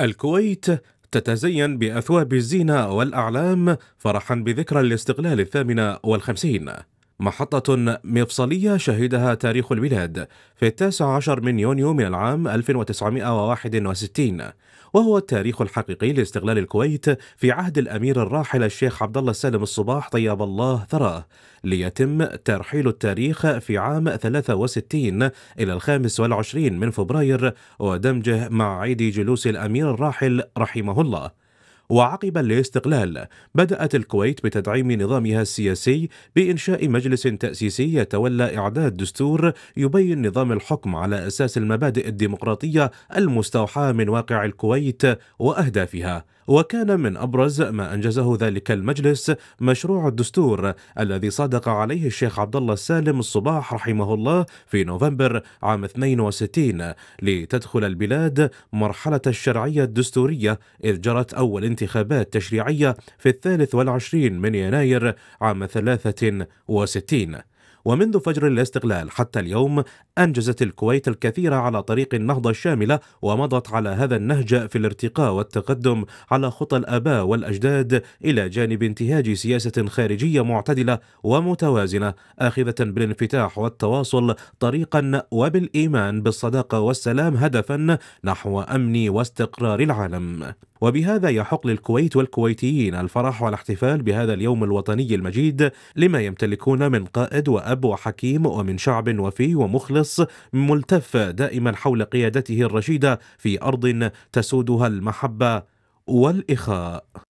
الكويت تتزين بأثواب الزينة والأعلام فرحا بذكرى الاستقلال الثامنة والخمسين محطة مفصلية شهدها تاريخ البلاد في التاسع عشر من يونيو من العام 1961 وهو التاريخ الحقيقي لاستغلال الكويت في عهد الأمير الراحل الشيخ عبد الله السالم الصباح طيب الله ثراه ليتم ترحيل التاريخ في عام 63 إلى الخامس والعشرين من فبراير ودمجه مع عيد جلوس الأمير الراحل رحمه الله وعقب الاستقلال بدأت الكويت بتدعيم نظامها السياسي بإنشاء مجلس تأسيسي يتولى إعداد دستور يبين نظام الحكم على أساس المبادئ الديمقراطية المستوحاة من واقع الكويت وأهدافها وكان من أبرز ما أنجزه ذلك المجلس مشروع الدستور الذي صادق عليه الشيخ عبد الله السالم الصباح رحمه الله في نوفمبر عام 62 لتدخل البلاد مرحلة الشرعية الدستورية إذ جرت أول انتخابات تشريعية في الثالث والعشرين من يناير عام 63 ومنذ فجر الاستقلال حتى اليوم أنجزت الكويت الكثير على طريق النهضة الشاملة ومضت على هذا النهج في الارتقاء والتقدم على خطى الآباء والأجداد إلى جانب انتهاج سياسة خارجية معتدلة ومتوازنة آخذة بالانفتاح والتواصل طريقا وبالإيمان بالصداقة والسلام هدفا نحو أمن واستقرار العالم وبهذا يحق للكويت والكويتيين الفرح والاحتفال بهذا اليوم الوطني المجيد لما يمتلكون من قائد وأب وحكيم ومن شعب وفي ومخلص ملتف دائما حول قيادته الرشيدة في أرض تسودها المحبة والإخاء